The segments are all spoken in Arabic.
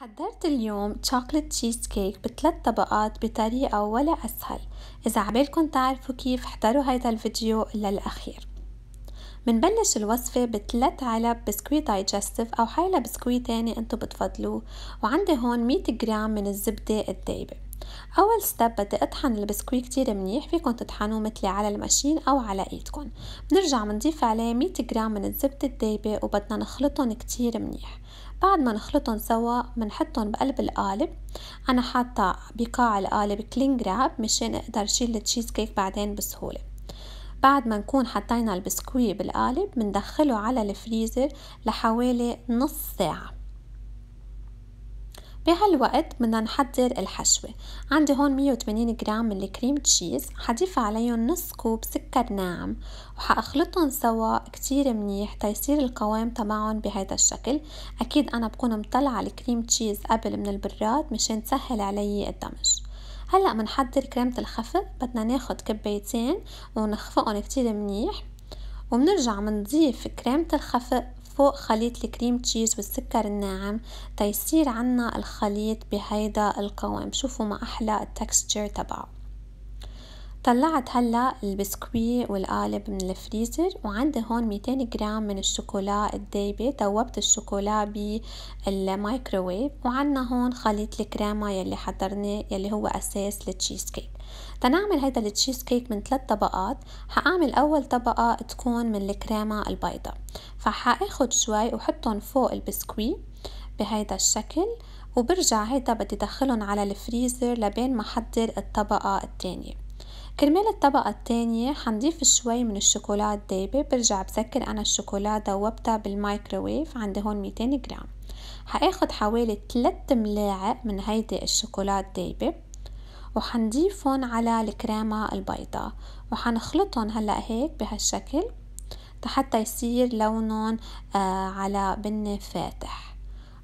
حضرت اليوم تشوكلت تشيز كيك بثلاث طبقات بطريقة ولا أسهل إذا عبالكن تعرفوا كيف احضروا هيدا الفيديو للأخير منبلش الوصفة بثلاث علب بسكويت دايجستيف أو حيلة بسكويت تاني انتو بتفضلوه وعندي هون 100 جرام من الزبدة الدايبة أول ستيب بدي أطحن البسكويت كتير منيح فيكن تطحنوه متلي على المشين أو على إيدكن بنرجع منضيف عليه 100 جرام من الزبدة الدايبة وبدنا نخلطهم كتير منيح بعد ما نخلطهم سوا بنحطهم بقلب القالب أنا حاطة بقاع القالب كلينج راب مشان أقدر شيل التشيز كيك بعدين بسهولة بعد ما نكون حطينا البسكوية بالقالب بندخله على الفريزر لحوالي نص ساعة بهالوقت بدنا نحضر الحشوة عندي هون 180 جرام من الكريم تشيز حضيف عليهم نص كوب سكر ناعم وحأخلطهم سوا كتير منيح تيصير القوام تبعهم بهيدا الشكل أكيد أنا بكون مطلعة الكريم تشيز قبل من البراد مشان تسهل علي الدمج هلأ منحضر كريمة الخفق بدنا ناخد كبايتين ونخفقهم كتير منيح ومنرجع منضيف كريمة الخفق فوق خليط الكريم تشيز والسكر الناعم تيصير عنا الخليط بهيدا القوام شوفوا ما أحلى التكستشر تبعه طلعت هلا البسكوي والقالب من الفريزر وعندي هون 200 جرام من الشوكولا الدايبة ذوبت الشوكولا بالمايكروويف وعندنا هون خليط الكريمة يلي حضرناه يلي هو أساس للتشيز كيك تنعمل هيدا التشيز كيك من ثلاث طبقات حأعمل أول طبقة تكون من الكريمة البيضاء فحاخد شوي وحطهم فوق البسكوي بهيدا الشكل وبرجع هيدا بدي دخلهم على الفريزر لبين ما أحضر الطبقة التانية كرمال الطبقة التانية حنضيف شوي من الشوكولا الدايبة برجع بسكر أنا الشوكولا دوبتها بالمايكروويف عندي هون ميتين جرام حاخد حوالي 3 ملاعق من هيدي الشوكولا الدايبة وحنضيفهم على الكريمة البيضاء وحنخلطهم هلأ هيك بهالشكل حتى يصير لونهم آه، على بني فاتح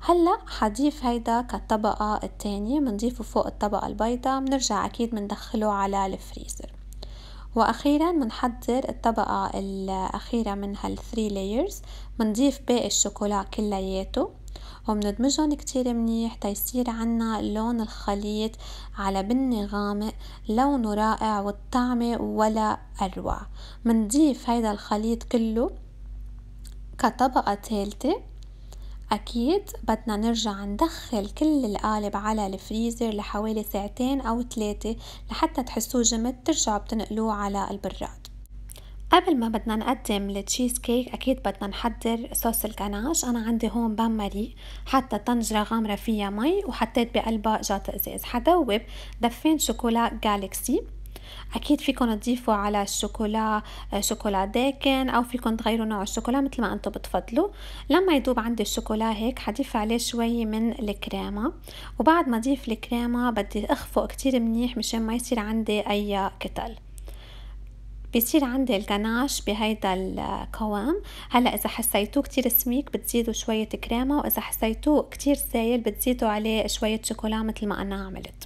هلا حضيف هيدا كالطبقة التانية بنضيفه فوق الطبقة البيضة بنرجع أكيد بندخله على الفريزر واخيرا بنحضر الطبقة الاخيرة من هالثري لايرز بنضيف باقي الشوكولا كلياته وبندمجهم كتير منيح تيصير عنا لون الخليط على بني غامق لونه رائع والطعمة ولا أروع منضيف هيدا الخليط كله كطبقة ثالثة أكيد بدنا نرجع ندخل كل القالب على الفريزر لحوالي ساعتين أو ثلاثة لحتى تحسوه جمد ترجعوا بتنقلوه على البراد قبل ما بدنا نقدم التشيز كيك اكيد بدنا نحضر صوص الكناش انا عندي هون بان ماري حتى طنجره غامره فيها مي وحطيت بقلبها جاتا ازاز حدوب دفين شوكولا جالكسي اكيد فيكن تضيفوا على الشوكولا آه، شوكولا داكن او فيكن تغيروا نوع الشوكولا مثل ما انتم بتفضلوا لما يذوب عندي الشوكولا هيك حضيف عليه شوي من الكريمه وبعد ما اضيف الكريمه بدي اخفق كتير منيح مشان ما يصير عندي اي كتل بيصير عندي الجناش بهيدا القوام هلا اذا حسيتوه كتير سميك بتزيدوا شويه كريمه واذا حسيتوه كتير سايل بتزيدوا عليه شويه شوكولا مثل ما انا عملت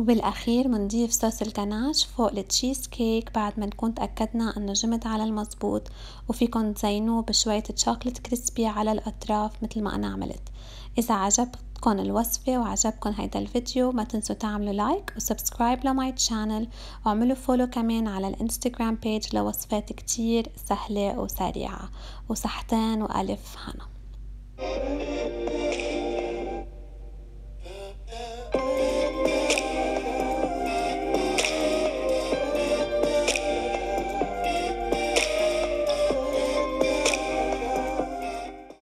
وبالأخير منضيف صوص الكناش فوق التشيز كيك بعد ما نكون تأكدنا أنه جمد على المزبوط وفيكم تزينوه بشوية تشوكلت كريسبي على الأطراف مثل ما أنا عملت إذا عجبتكن الوصفة وعجبكم هيدا الفيديو ما تنسوا تعملوا لايك وسبسكرايب لماي تشانل واعملوا فولو كمان على الانستغرام بيج لوصفات كتير سهلة وسريعة وصحتين وألف هنا